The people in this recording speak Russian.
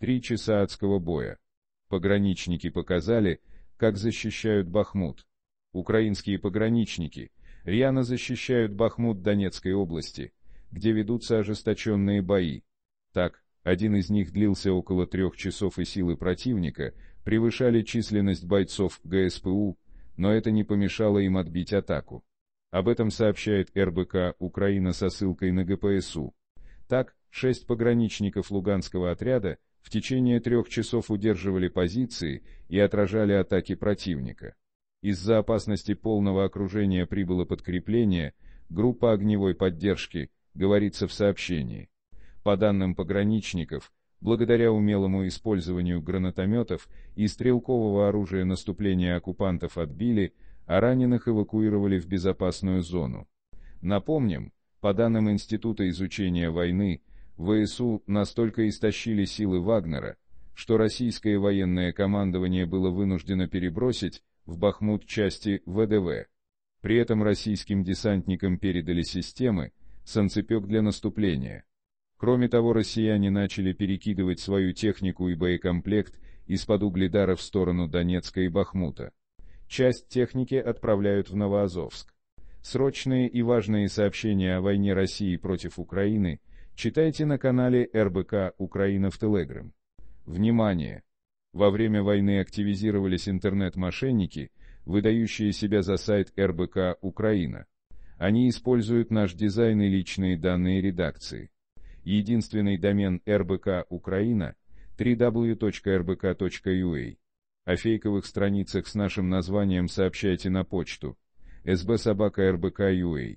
Три часа адского боя. Пограничники показали, как защищают Бахмут. Украинские пограничники рьяно защищают Бахмут Донецкой области, где ведутся ожесточенные бои. Так, один из них длился около трех часов и силы противника превышали численность бойцов ГСПУ, но это не помешало им отбить атаку. Об этом сообщает РБК «Украина» со ссылкой на ГПСУ. Так, шесть пограничников Луганского отряда – в течение трех часов удерживали позиции и отражали атаки противника. Из-за опасности полного окружения прибыло подкрепление, группа огневой поддержки, говорится в сообщении. По данным пограничников, благодаря умелому использованию гранатометов и стрелкового оружия наступления оккупантов отбили, а раненых эвакуировали в безопасную зону. Напомним, по данным Института изучения войны, ВСУ настолько истощили силы Вагнера, что российское военное командование было вынуждено перебросить в Бахмут части ВДВ. При этом российским десантникам передали системы, санцепек для наступления. Кроме того, россияне начали перекидывать свою технику и боекомплект из-под Угледара в сторону Донецка и Бахмута. Часть техники отправляют в Новоазовск. Срочные и важные сообщения о войне России против Украины читайте на канале РБК «Украина» в Телеграм. Внимание! Во время войны активизировались интернет-мошенники, выдающие себя за сайт РБК «Украина». Они используют наш дизайн и личные данные редакции. Единственный домен РБК «Украина» www.rbk.ua. О фейковых страницах с нашим названием сообщайте на почту sbsobaka.rbk.ua.